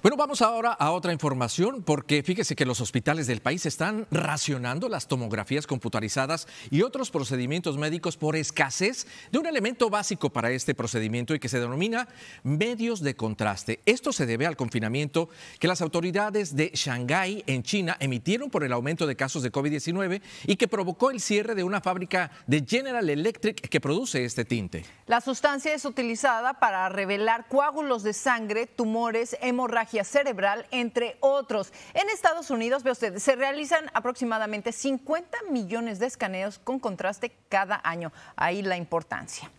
Bueno, vamos ahora a otra información, porque fíjese que los hospitales del país están racionando las tomografías computarizadas y otros procedimientos médicos por escasez de un elemento básico para este procedimiento y que se denomina medios de contraste. Esto se debe al confinamiento que las autoridades de Shanghái, en China, emitieron por el aumento de casos de COVID-19 y que provocó el cierre de una fábrica de General Electric que produce este tinte. La sustancia es utilizada para revelar coágulos de sangre, tumores, hemorragias cerebral, entre otros. En Estados Unidos, ve usted, se realizan aproximadamente 50 millones de escaneos con contraste cada año. Ahí la importancia.